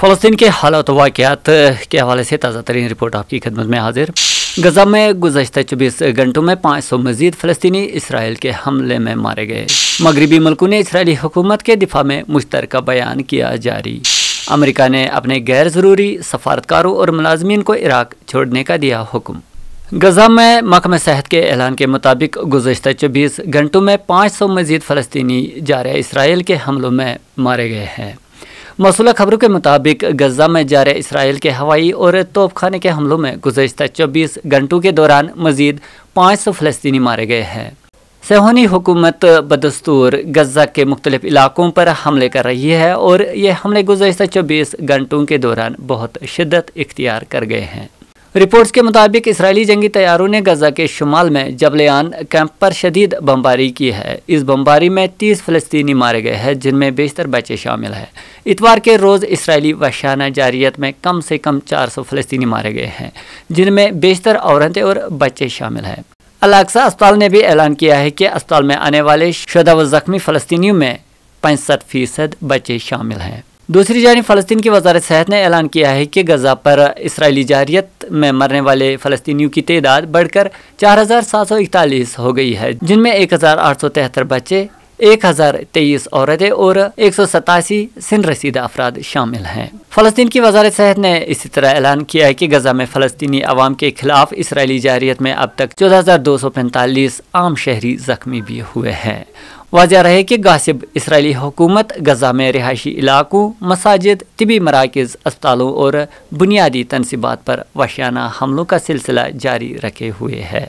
फ़लस्तीन के हालात वाक़ात के हवाले से ताज़ा तरीन रिपोर्ट आपकी खदमत में हाजिर गजा में गुजशत चौबीस घंटों में पाँच सौ मजीद फ़लस्तनी इसराइल के हमले में मारे गए मगरबी मुल्कों ने इसराइली हुकूमत के दिफा में मुश्तर बयान किया जारी अमरीका ने अपने गैर ज़रूरी सफारतकारों और मुलाजमीन को इराक छोड़ने का दिया हुक्म गजा में महकम सेहत के ऐलान के मुताबिक गुजशत चौबीस घंटों में पाँच सौ मजीद फ़लस्तनी जारिया इसराइल के हमलों में मारे गए हैं मौसू खबरों के मुताबिक गजा में जारे इसराइल के हवाई और तोपखाने के हमलों में गुजशत चौबीस घंटों के दौरान मजीद पाँच सौ फलस्तनी मारे गए हैं सहोनी हुकूमत बदस्तूर गजा के मुख्तलिफ इलाकों पर हमले कर रही है और ये हमले गुजशत चौबीस घंटों के दौरान बहुत शिदत इख्तियार कर गए हैं रिपोर्ट्स के मुताबिक इसराइली जंगी तैयारों ने गजा के शुमाल में जबलेन कैंप पर शदीद बमबारी की है इस बमबारी में तीस फलस्तनी मारे गए हैं जिनमें बेशतर बच्चे शामिल हैं इतवार के रोज़ इसराइली वशाना जारियत में कम से कम चार सौ फलस्तनी मारे गए हैं जिनमें बेशतर औरतें और बच्चे शामिल हैं अलाक्सा अस्पताल ने भी ऐलान किया है कि अस्पताल में आने वाले शुदा व ज़ख्मी फ़लस्तियों में पैंसठ फ़ीसद बच्चे शामिल हैं दूसरी जानी फ़लस्तीन की वजारत सेहत ने ऐलान किया है कि गज़ा पर इसराइली जारियत में मरने वाले फ़लस्तियों की तदाद बढ़कर चार हज़ार सात सौ इकतालीस हो गई है जिनमें एक हज़ार आठ सौ तिहत्तर बच्चे एक हज़ार तेईस औरतें और एक सौ सतासी सिन रसीदा अफराद शामिल हैं फ़लस्तीन की वजारत सेहत ने इसी तरह ऐलान किया है कि गजा में फ़लस्तनी अवाम के खिलाफ इसराइली जारियत में अब तक चौदह हज़ार दो सौ पैंतालीस आम शहरी जख्मी भी हुए हैं वजह रहे कि गासिब इसराइली हुकूमत गजा में रिहायशी इलाकों मसाजिद तबी मराकज़ अस्पतालों और बुनियादी तनसीबात पर वशाना हमलों का सिलसिला जारी रखे हुए है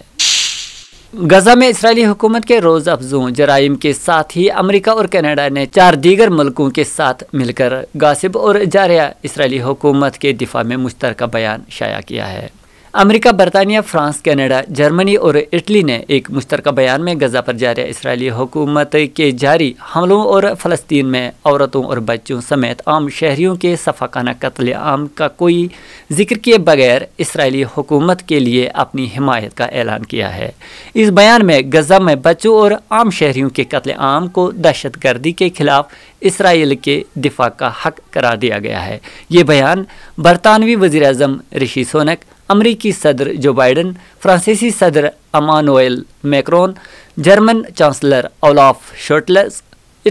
गजा में इसराइली हुकूमत के रोज अफजू जराइम के साथ ही अमरीका और कनाडा ने चार दीगर मुल्कों के साथ मिलकर गासिब और जारिया इसराइली हुकूमत के दिफा में मुश्तरक बयान शाया किया है अमेरिका बरतानिया फ्रांस कनाडा जर्मनी और इटली ने एक मुश्तर बयान में गजा पर जारी इसराइली हुकूमत के जारी हमलों और फ़लस्तीन में औरतों और बच्चों समेत आम शहरीों के सफाकाना कत्ल आम का कोई जिक्र किए बगैर इसराइली हुकूमत के लिए अपनी हिमायत का ऐलान किया है इस बयान में गजा में बच्चों और आम शहरीों के कत्ल आम को दहशत गर्दी के खिलाफ इसराइल के दिफा का हक करार दिया गया है ये बयान बरतानवी वजी अजम ऋषि सोनक अमरीकी सदर जो बाइडन फ्रांसीसी सदर Emmanuel Macron German chancellor Olaf Scholz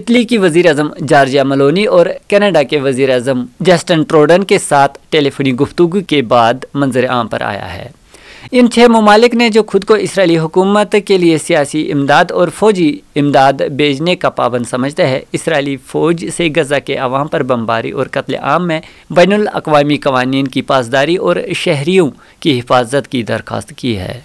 Italy की वजीर अजम जार्जिया मलोनी और कनाडा के वजीर अजम जस्टन ट्रोडन के साथ टेलीफोनी गुफ्तु के बाद मंजर आम पर आया है इन छः ममालिक ने जो खुद को इसराइली हुकूमत के लिए सियासी इमदाद और फौजी इमदाद भेजने का पाबंद समझते हैं इसराइली फ़ौज से गजा के अवाम पर बमबारी और कत्ल आम में बैन अवी कवानीन की पासदारी और शहरीों की हिफाजत की दरख्वास्त की है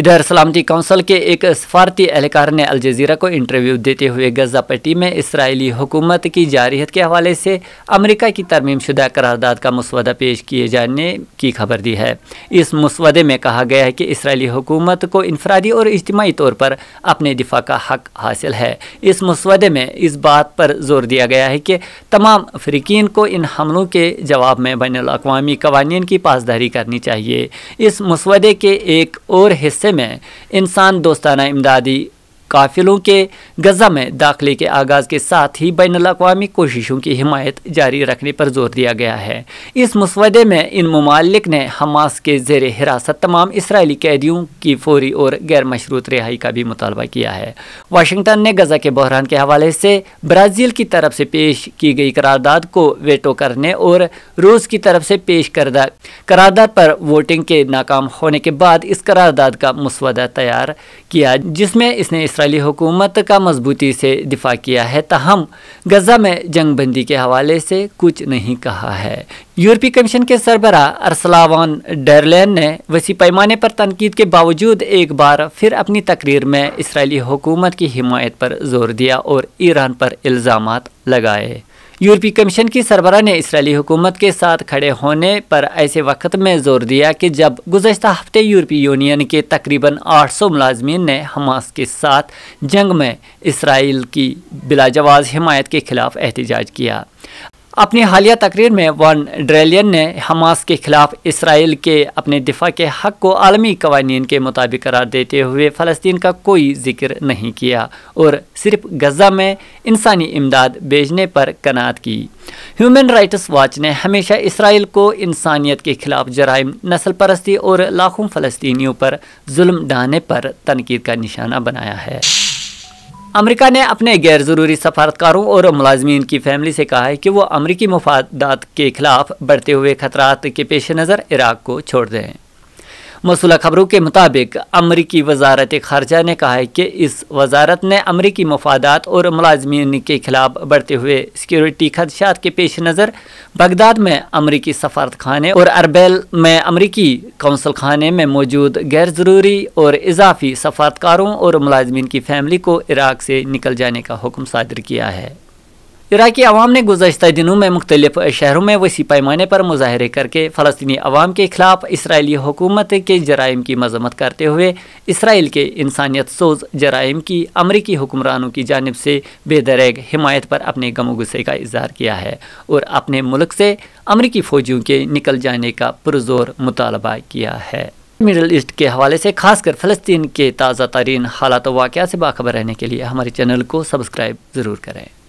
इधर सलामती कौंसल के एक सफारती एहलकार ने अलजजीरा को इंटरव्यू देते हुए गजा पट्टी में इसराइली हुकूमत की जारहत के हवाले से अमरीका की तरमीम शुदा करारदाद का मसवदा पेश किए जाने की खबर दी है इस मसवदे में कहा गया है कि इसराइली हुकूमत को इनफरादी और इजतमाही तौर पर अपने दिफा का हक हासिल है इस मसवदे में इस बात पर जोर दिया गया है कि तमाम अफ्रीकिन को इन हमलों के जवाब में बैन अवी कवानीन की पासदारी करनी चाहिए इस मसवदे के एक और हिस्से हिस्से में इंसान दोस्ताना इमदादी काफिलों के गजा में दाखिले के आगाज़ के साथ ही बैन अवी कोशिशों की हिमायत जारी रखने पर जोर दिया गया है इस मसवदे में इन ममालिक ने हमास के जेर हिरासत तमाम इसराइली कैदियों की फौरी और गैर मशरूत रिहाई का भी मुतालबा किया है वाशिंगटन ने गजा के बहरान के हवाले से ब्राज़ील की तरफ से पेश की गई करारदाद को वेटो करने और रूस की तरफ से पेश करदा करारदाद पर वोटिंग के नाकाम होने के बाद इस करारदाद का मसवदा तैयार किया जिसमें इसने इसराइल इसराइली हुकूमत का मजबूती से दिफा किया है तहम गजा में जंग बंदी के हवाले से कुछ नहीं कहा है यूरोपीय कमीशन के सरबरा अरसलावान डरलैन ने वसी पैमाने पर तनकीद के बावजूद एक बार फिर अपनी तकरीर में इसराइली हुकूमत की हिमायत पर जोर दिया और ईरान पर इल्ज़ाम लगाए यूरोपीय कमीशन की सरबरा ने इसराइली हुकूमत के साथ खड़े होने पर ऐसे वक्त में जोर दिया कि जब गुजशत हफ्ते यूरोपीय यूनियन के तकरीबन 800 मुलाजमीन ने हमास के साथ जंग में इसराइल की बिलाजवाज हिमायत के खिलाफ एहतजाज किया अपनी हालिया तकरीर में वन ड्रेलियन ने हमास के खिलाफ इसराइल के अपने दिफा के हक को आलमी कवानीन के मुताबिक करार देते हुए फ़लस्तीन का कोई जिक्र नहीं किया और सिर्फ गजा में इंसानी इमदाद भेजने पर कनात की ह्यूमन राइट्स वॉच ने हमेशा इसराइल को इंसानियत के खिलाफ जराइम नस्ल परस्ती और लाखों फ़लस्तियों पर जुल्म डाने पर तनकीद का निशाना बनाया है अमेरिका ने अपने गैर ज़रूरी सफारतकारों और मुलाजमीन की फैमिली से कहा है कि वो अमरीकी मफादात के खिलाफ बढ़ते हुए खतरात के पेश नज़र इराक को छोड़ दें मौसू खबरों के मुताबिक अमरीकी वजारत खारजा ने कहा है कि इस वजारत ने अमरीकी मफादात और मुलाजमीन के खिलाफ बढ़ते हुए सिक्योरिटी खदशात के पेश नज़र बगदाद में अमरीकी सफारत खाने और अरबेल में अमरीकी कौंसल खाने में मौजूद गैर ज़रूरी और इजाफी सफारतकारों और मुलाजमीन की फैमिली को इराक से निकल जाने का हुक्म सादर किया है इराकी अवाम ने गुजशत दिनों में मुख्तलिफ शहरों में वसी पैमाने पर मुजाहरे करके फ़लस्तनी अवाम के खिलाफ इसराइली हुकूमत के जराइम की मजम्मत करते हुए इसराइल के इंसानियत सोज जराइम की अमरीकी हुक्मरानों की जानब से बेदरग हमायत पर अपने गम गुस्से का इजहार किया है और अपने मुल्क से अमरीकी फ़ौजियों के निकल जाने का पुरजोर मुतालबा किया है मिडल ईस्ट के हवाले से खासकर फ़लस्तीन के ताज़ा तरीन हालात वाक़ से बाखबर रहने के लिए हमारे चैनल को सब्सक्राइब ज़रूर करें